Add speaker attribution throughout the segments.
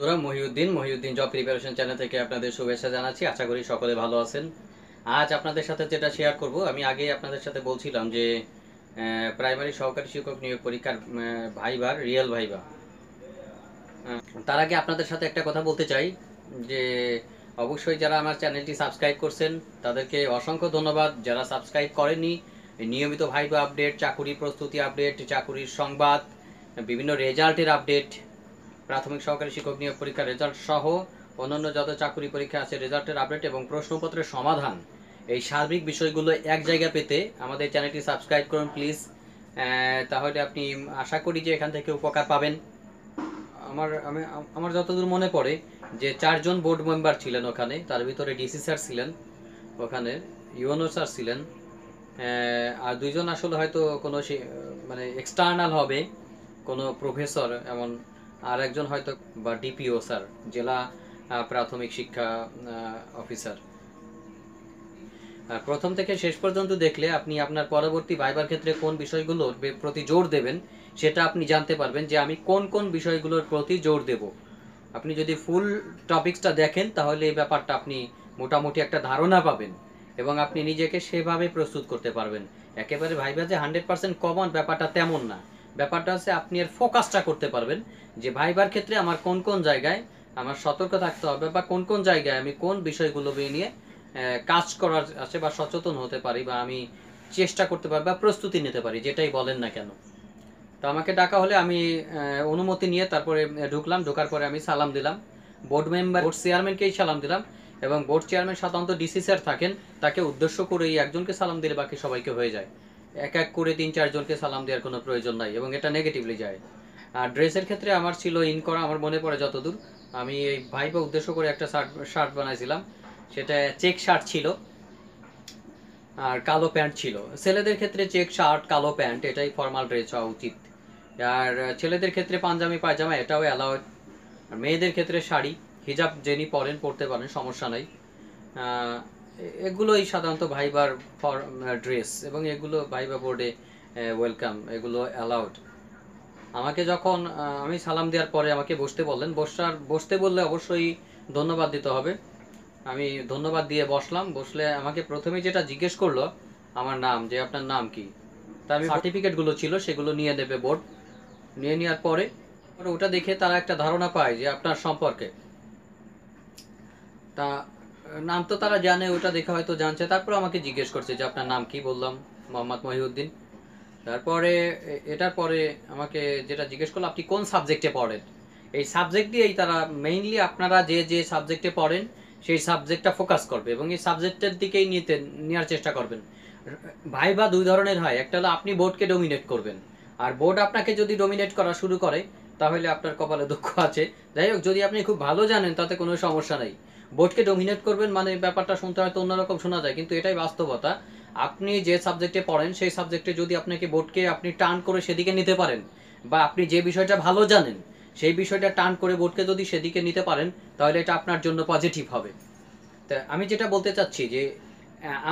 Speaker 1: বন্ধুরা Mohiuddin Mohiuddin job preparation channel থেকে আপনাদের শুভেচ্ছা জানাচ্ছি আশা করি সকলে ভালো আছেন আজ আপনাদের সাথে যেটা শেয়ার করব আমি আগে আপনাদের সাথে বলছিলাম যে প্রাইমারি সহকারী শিক্ষক নিয়োগ পরীক্ষার ভাইবার রিয়েল ভাইবা তার আগে আপনাদের সাথে একটা কথা বলতে চাই যে অবশ্যই যারা আমার চ্যানেলটি সাবস্ক্রাইব করছেন তাদেরকে অসংখ্য ধন্যবাদ যারা সাবস্ক্রাইব করেনি নিয়মিত ভাইবা আপডেট চাকুরি প্রস্তুতি আপডেট চাকুরির সংবাদ বিভিন্ন রেজাল্টের আপডেট প্রাথমিক সহকারী শিক্ষক নিয়োগ পরীক্ষার রেজাল্ট সহ অন্যান্য যত চাকুরি পরীক্ষা আছে রেজাল্টের আপডেট এবং প্রশ্নপত্রের সমাধান এই সার্বিক বিষয়গুলো এক জায়গা পেতে আমাদের চ্যানেলটি সাবস্ক্রাইব করুন প্লিজ তাহলে আপনি আশা করি যে এখান থেকে উপকার পাবেন আমার আমি আমার যতদূর মনে পড়ে যে চারজন বোর্ড মেম্বার ছিলেন ওখানে তার ভিতরে ডিসি স্যার ছিলেন ওখানে ইউনো স্যার ছিলেন আর দুইজন আসলে হয়তো কোনো মানে এক্সটার্নাল হবে কোনো প্রফেসর এমন আর একজন হয়তো বা ডিপিও স্যার জেলা প্রাথমিক শিক্ষা অফিসার আর প্রথম থেকে শেষ পর্যন্ত দেখলে আপনি আপনার পরবর্তী ভাইবার ক্ষেত্রে কোন বিষয়গুলোর প্রতি জোর দেবেন সেটা আপনি জানতে পারবেন যে আমি কোন কোন বিষয়গুলোর প্রতি জোর দেব আপনি যদি ফুল টপিক্সটা দেখেন তাহলে এই ব্যাপারটা আপনি মোটামুটি একটা ধারণা পাবেন এবং আপনি নিজেকে সেভাবে প্রস্তুত করতে পারবেন একেবারে ভাইবার যে হান্ড্রেড পার্সেন্ট কমন ব্যাপারটা তেমন না ব্যাপারটা হচ্ছে আপনি এর ফোকাসটা করতে পারবেন যে ভাইবার ক্ষেত্রে আমার কোন কোন জায়গায় আমার সতর্ক থাকতে হবে বা কোন কোন জায়গায় আমি কোন বিষয়গুলো নিয়ে কাজ করার আছে বা সচেতন হতে পারি বা আমি চেষ্টা করতে পারি বা প্রস্তুতি নিতে পারি যেটাই বলেন না কেন তো আমাকে ডাকা হলে আমি অনুমতি নিয়ে তারপরে ঢুকলাম ঢোকার পরে আমি সালাম দিলাম বোর্ড মেম্বার বোর্ড চেয়ারম্যানকেই সালাম দিলাম এবং বোর্ড চেয়ারম্যান সাধারণত ডিসি স্যার থাকেন তাকে উদ্দেশ্য করেই একজনকে সালাম দিলে বাকি সবাইকে হয়ে যায় এক এক করে তিন চারজনকে সালাম দেওয়ার কোনো প্রয়োজন নাই এবং এটা নেগেটিভলি যায় আর ড্রেসের ক্ষেত্রে আমার ছিল ইন করা আমার মনে পড়ে যতদূর আমি এই ভাইবা উদ্দেশ্য করে একটা শার্ট শার্ট বানাইছিলাম সেটা চেক শার্ট ছিল আর কালো প্যান্ট ছিল ছেলেদের ক্ষেত্রে চেক শার্ট কালো প্যান্ট এটাই ফর্মাল ড্রেস হওয়া উচিত আর ছেলেদের ক্ষেত্রে পাঞ্জাবি পায়জামা এটাও অ্যালাউড আর মেয়েদের ক্ষেত্রে শাড়ি হিজাব যিনি পরেন পরতে পারেন সমস্যা নাই এগুলোই সাধারণত ভাইবার ফর ড্রেস এবং এগুলো ভাইবা বোর্ডে ওয়েলকাম এগুলো অ্যালাউড আমাকে যখন আমি সালাম দেওয়ার পরে আমাকে বসতে বললেন বসার বসতে বললে অবশ্যই ধন্যবাদ দিতে হবে আমি ধন্যবাদ দিয়ে বসলাম বসলে আমাকে প্রথমে যেটা জিজ্ঞেস করলো আমার নাম যে আপনার নাম কি তা আমি সার্টিফিকেটগুলো ছিল সেগুলো নিয়ে নেবে বোর্ড নিয়ে নেওয়ার পরে ওটা দেখে তারা একটা ধারণা পায় যে আপনার সম্পর্কে তা নাম তো তারা জানে ওটা দেখে হয়তো জানছে তারপর আমাকে জিজ্ঞেস করছে যে আপনার নাম কি বললাম মোহাম্মদ মহিউদ্দিন তারপরে এটার পরে আমাকে যেটা জিজ্ঞেস করলো আপনি কোন সাবজেক্টে পড়েন এই সাবজেক্ট দিয়েই তারা মেইনলি আপনারা যে যে সাবজেক্টে পড়েন সেই সাবজেক্টটা ফোকাস করবে এবং এই সাবজেক্টের দিকেই নিতে নেওয়ার চেষ্টা করবেন ভাইবা দুই ধরনের হয় একটা হলো আপনি বোর্ডকে ডোমিনেট করবেন আর বোর্ড আপনাকে যদি ডোমিনেট করা শুরু করে তাহলে আপনার কপালে দুঃখ আছে যাই হোক যদি আপনি খুব ভালো জানেন তাতে কোনো সমস্যা নেই বোর্ডকে ডোমিনেট করবেন মানে ব্যাপারটা শুনতে হয়তো অন্যরকম শোনা যায় কিন্তু এটাই বাস্তবতা আপনি যে সাবজেক্টে পড়েন সেই সাবজেক্টে যদি আপনাকে বোর্ডকে আপনি টার্ন করে সেদিকে নিতে পারেন বা আপনি যে বিষয়টা ভালো জানেন সেই বিষয়টা টার্ন করে বোর্ডকে যদি সেদিকে নিতে পারেন তাহলে এটা আপনার জন্য পজিটিভ হবে তা আমি যেটা বলতে চাচ্ছি যে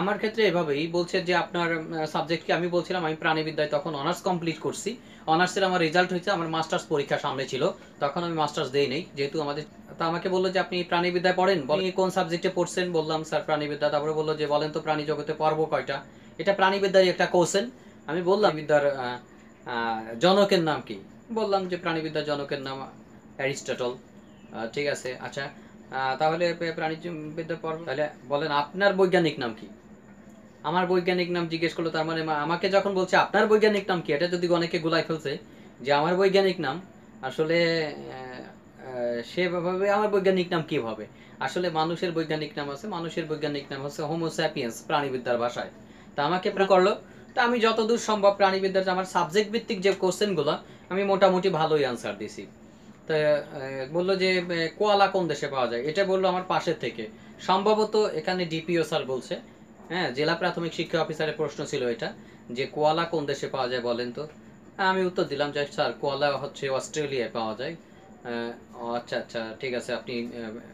Speaker 1: আমার ক্ষেত্রে এভাবেই বলছে যে আপনার সাবজেক্টকে আমি বলছিলাম আমি প্রাণীবিদ্যায় তখন অনার্স কমপ্লিট করছি অনার্সের আমার রেজাল্ট হয়েছে আমার মাস্টার্স পরীক্ষা সামনে ছিল তখন আমি মাস্টার্স দেই নেই যেহেতু আমাদের তো আমাকে বললো যে আপনি প্রাণীবিদ্যায় পড়েন কোন সাবজেক্টে পড়ছেন বললাম স্যার প্রাণীবিদ্যা তারপরে বললো যে বলেন তো প্রাণী জগতে পর্ব কয়টা এটা প্রাণীবিদ্যারই একটা কোশ্চেন আমি বললাম বিদ্যার জনকের নাম কি বললাম যে প্রাণীবিদ্যার জনকের নাম অ্যারিস্টটল ঠিক আছে আচ্ছা তাহলে প্রাণীবিদ্যা পর্ব তাহলে বলেন আপনার বৈজ্ঞানিক নাম কি আমার বৈজ্ঞানিক নাম জিজ্ঞেস করলো তার মানে আমাকে যখন বলছে আপনার বৈজ্ঞানিক নাম কি এটা যদি অনেকে গোলাই ফেলছে যে আমার বৈজ্ঞানিক নাম আসলে সেভাবে ভাবে আমার বৈজ্ঞানিক নাম কি হবে আসলে মানুষের বৈজ্ঞানিক নাম আছে মানুষের বৈজ্ঞানিক নাম হচ্ছে হোমোস্যাপিয়েন্স প্রাণীবিদ্যার ভাষায় তা আমাকে করলো তা আমি যতদূর সম্ভব প্রাণীবিদ্যার আমার সাবজেক্ট ভিত্তিক যে কোশ্চেনগুলো আমি মোটামুটি ভালোই আনসার দিছি তা বললো যে কোয়ালা কোন দেশে পাওয়া যায় এটা বললো আমার পাশে থেকে সম্ভবত এখানে ডিপিও স্যার বলছে হ্যাঁ জেলা প্রাথমিক শিক্ষা অফিসারের প্রশ্ন ছিল এটা যে কোয়ালা কোন দেশে পাওয়া যায় বলেন তো আমি উত্তর দিলাম যে স্যার কোয়ালা হচ্ছে অস্ট্রেলিয়ায় পাওয়া যায় আচ্ছা আচ্ছা ঠিক আছে আপনি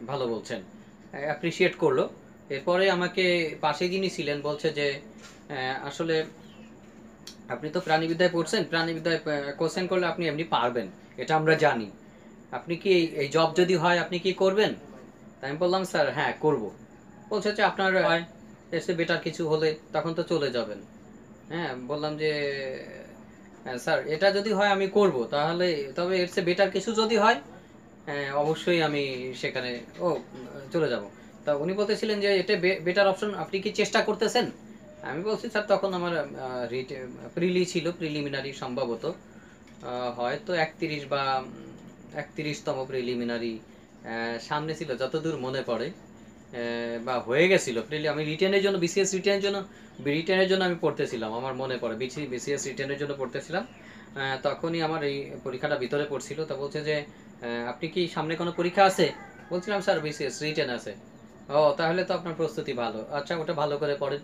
Speaker 1: ভালো বলছেন অ্যাপ্রিসিয়েট করলো এরপরে আমাকে পাশে যিনি ছিলেন বলছে যে আসলে আপনি তো প্রাণীবিদ্যায় পড়ছেন প্রাণীবিদ্যায় কোশ্চেন করলে আপনি এমনি পারবেন এটা আমরা জানি আপনি কি এই জব যদি হয় আপনি কি করবেন তাই আমি বললাম স্যার হ্যাঁ করব বলছে যে আচ্ছা, আপনার এসে বেটার কিছু হলে তখন তো চলে যাবেন হ্যাঁ বললাম যে হ্যাঁ স্যার এটা যদি হয় আমি করব তাহলে তবে এর চেয়ে বেটার কিছু যদি হয় হ্যাঁ, অবশ্যই আমি সেখানে ও চলে যাব তা উনি বলতেছিলেন যে এটা বেটার অপশন আপনি কি চেষ্টা করতেছেন আমি বলছি স্যার তখন আমার প্রিলি ছিল প্রিলিমিনারি সম্ভবত হয়তো একত্রিশ বা একত্রিশতম প্রিলিমিনারি সামনে ছিল যতদূর মনে পড়ে বা হয়ে গেছিলো আমি রিটার্নের জন্য বিসিএস রিটার্নের জন্য রিটার্নের জন্য আমি পড়তেছিলাম আমার মনে করে বিসি বিসিএস রিটার্নের জন্য পড়তেছিলাম তখনই আমার এই পরীক্ষাটা ভিতরে পড়ছিল তা বলছে যে আপনি কি সামনে কোনো পরীক্ষা আছে বলছিলাম স্যার বিসিএস রিটার্ন আছে ও তাহলে তো আপনার প্রস্তুতি ভালো আচ্ছা ওটা ভালো করে পড়েন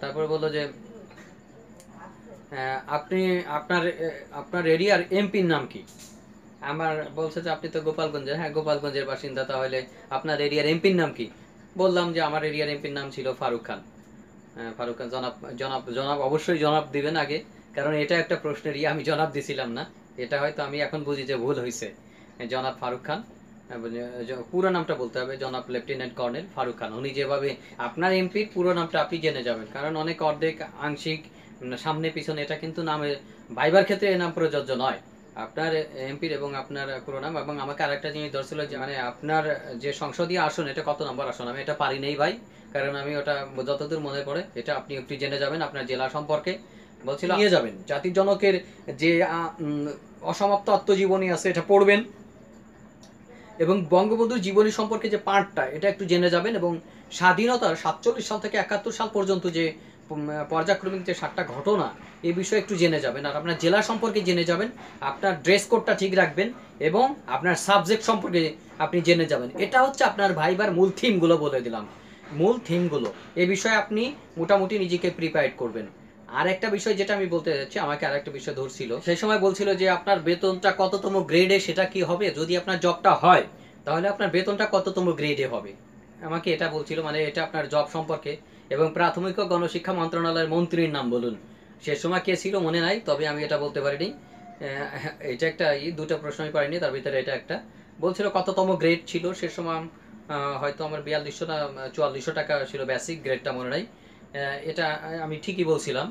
Speaker 1: তারপর বললো যে আপনি আপনার আপনার এরিয়ার এমপির নাম কি আমার বলছে যে আপনি তো গোপালগঞ্জের হ্যাঁ গোপালগঞ্জের বাসিন্দা তাহলে আপনার এরিয়ার এমপির নাম কি বললাম যে আমার এরিয়ার এমপির নাম ছিল ফারুক খান হ্যাঁ, ফারুক খান জনাব জনাব জনাব অবশ্যই জনাব দিবেন আগে কারণ এটা একটা প্রশ্নের ইয়ে আমি জনাব দিছিলাম না এটা হয়তো আমি এখন বুঝি যে ভুল হয়েছে হ্যাঁ, জনাব ফারুক খান হ্যাঁ, পুরো নামটা বলতে হবে জনাব লেফটেন্যান্ট কর্নেল ফারুক খান উনি যেভাবে আপনার এমপির পুরো নামটা আপনি জেনে যাবেন কারণ অনেক অর্ধেক আংশিক সামনে পিছনে এটা কিন্তু নামে ভাইবার ক্ষেত্রে এ নাম প্রযোজ্য নয় আপনার এমপির এবং আপনার পুরো নাম এবং আমাকে আরেকটা জিনিস ধরছিল যে মানে আপনার যে সংসদীয় আসন এটা কত নম্বর আসন আমি এটা পারি নেই ভাই কারণ আমি ওটা যতদূর মনে পড়ে এটা আপনি একটু জেনে যাবেন আপনার জেলা সম্পর্কে বলছিল নিয়ে যাবেন জাতির জনকের যে অসমাপ্ত আত্মজীবনী আছে এটা পড়বেন এবং বঙ্গবন্ধুর জীবনী সম্পর্কে যে পার্টটা এটা একটু জেনে যাবেন এবং স্বাধীনতার সাতচল্লিশ সাল থেকে একাত্তর সাল পর্যন্ত যে পর্যায়ক্রমিক যে সাতটা ঘটনা এই বিষয়ে একটু জেনে যাবেন আর আপনার জেলা সম্পর্কে জেনে যাবেন আপনার ড্রেস কোডটা ঠিক রাখবেন এবং আপনার সাবজেক্ট সম্পর্কে আপনি জেনে যাবেন এটা হচ্ছে আপনার ভাইবার মূল থিমগুলো বলে দিলাম মূল থিমগুলো এ বিষয়ে আপনি মোটামুটি নিজেকে প্রিপেয়ার করবেন আর একটা বিষয় যেটা আমি বলতে চাচ্ছি আমাকে আর একটা বিষয় ধরছিল সেই সময় বলছিল যে আপনার বেতনটা কততম গ্রেডে সেটা কি হবে যদি আপনার জবটা হয় তাহলে আপনার বেতনটা কততম গ্রেডে হবে আমাকে এটা বলছিল মানে এটা আপনার জব সম্পর্কে এবং প্রাথমিক ও গণশিক্ষা মন্ত্রণালয়ের মন্ত্রীর নাম বলুন সে সময় কে ছিল মনে নাই তবে আমি এটা বলতে পারিনি এটা একটা ই দুটো প্রশ্নই পারিনি তার ভিতরে এটা একটা বলছিল কততম গ্রেড ছিল সে সময় হয়তো আমার বিয়াল্লিশশো না চুয়াল্লিশশো টাকা ছিল বেসিক গ্রেডটা মনে নাই এটা আমি ঠিকই বলছিলাম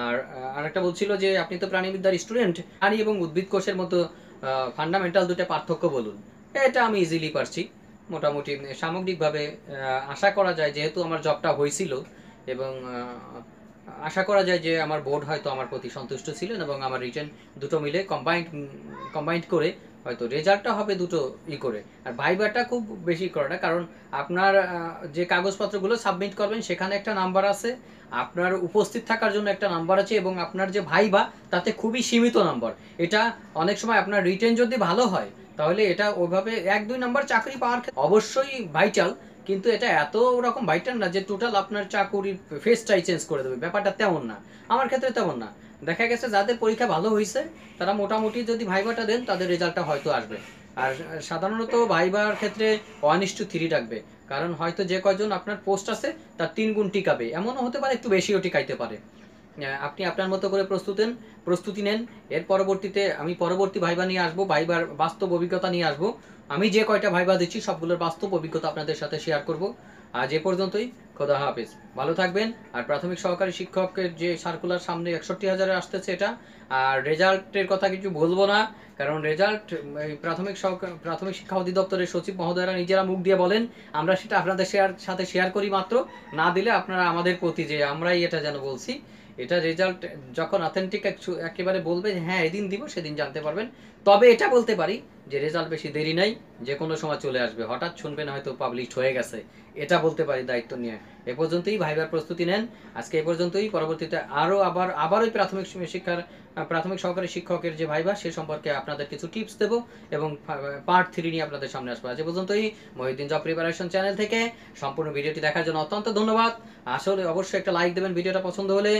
Speaker 1: আর আরেকটা বলছিল যে আপনি তো প্রাণীবিদ্যার স্টুডেন্ট প্রাণী এবং উদ্ভিদ কোষের মতো ফান্ডামেন্টাল দুটো পার্থক্য বলুন এটা আমি ইজিলি পারছি মোটামুটি মানে সামগ্রিকভাবে আশা করা যায় যেহেতু আমার জবটা হয়েছিল এবং আশা করা যায় যে আমার বোর্ড হয়তো আমার প্রতি সন্তুষ্ট ছিলেন এবং আমার রিটার্ন দুটো মিলে কম্বাইন্ড কম্বাইন্ড করে হয়তো রেজাল্টটা হবে দুটো ই করে আর ভাইবারটা খুব বেশি করে না কারণ আপনার যে কাগজপত্রগুলো সাবমিট করবেন সেখানে একটা নাম্বার আছে আপনার উপস্থিত থাকার জন্য একটা নাম্বার আছে এবং আপনার যে ভাইবা তাতে খুবই সীমিত নাম্বার এটা অনেক সময় আপনার রিটার্ন যদি ভালো হয় তাহলে এটা ওইভাবে এক দুই নাম্বার চাকরি পাওয়ার অবশ্যই ভাইটাল কিন্তু এটা এত রকম ভাইটাল না যে টোটাল আপনার চাকুরির ফেসটাই চেঞ্জ করে দেবে ব্যাপারটা তেমন না আমার ক্ষেত্রে তেমন না দেখা গেছে যাদের পরীক্ষা ভালো হয়েছে তারা মোটামুটি যদি ভাইবাটা দেন তাদের রেজাল্টটা হয়তো আসবে আর সাধারণত ভাইবার ক্ষেত্রে ওয়ান ইস টু থ্রি রাখবে কারণ হয়তো যে কয়জন আপনার পোস্ট আছে তার তিন গুণ টিকাবে এমনও হতে পারে একটু বেশিও টিকাইতে পারে আপনি আপনার মতো করে প্রস্তুত প্রস্তুতি নেন এর পরবর্তীতে আমি পরবর্তী ভাইবা নিয়ে আসবো ভাইবার বাস্তব অভিজ্ঞতা নিয়ে আসবো আমি যে কয়টা ভাইবা দিচ্ছি সবগুলোর বাস্তব অভিজ্ঞতা আপনাদের সাথে শেয়ার করব আজ এ পর্যন্তই খোদা হাফেজ ভালো থাকবেন আর প্রাথমিক সহকারী শিক্ষকের যে সার্কুলার সামনে একষট্টি হাজারে আসতেছে এটা আর রেজাল্টের কথা কিছু বলবো না কারণ রেজাল্ট প্রাথমিক প্রাথমিক শিক্ষা অধিদপ্তরের সচিব মহোদয়রা নিজেরা মুখ দিয়ে বলেন আমরা সেটা আপনাদের শেয়ার সাথে শেয়ার করি মাত্র না দিলে আপনারা আমাদের প্রতি যে আমরাই এটা যেন বলছি এটা রেজাল্ট যখন অথেন্টিক একেবারে বলবে যে হ্যাঁ এদিন দিব সেদিন জানতে পারবেন তবে এটা বলতে পারি যে রেজাল্ট বেশি দেরি নাই যে কোনো সময় চলে আসবে হঠাৎ শুনবেন হয়তো পাবলিশ হয়ে গেছে এটা বলতে পারি দায়িত্ব নিয়ে এ পর্যন্তই ভাইবার প্রস্তুতি নেন আজকে এ পর্যন্তই পরবর্তীতে আরও আবার আবারই প্রাথমিক শিক্ষার প্রাথমিক সহকারী শিক্ষকের যে ভাইবা সে সম্পর্কে আপনাদের কিছু টিপস দেব এবং পার্ট থ্রি নিয়ে আপনাদের সামনে আসবো আজ এ পর্যন্তই মহিউদ্দিন জব প্রিপারেশন চ্যানেল থেকে সম্পূর্ণ ভিডিওটি দেখার জন্য অত্যন্ত ধন্যবাদ আসলে অবশ্যই একটা লাইক দেবেন ভিডিওটা পছন্দ হলে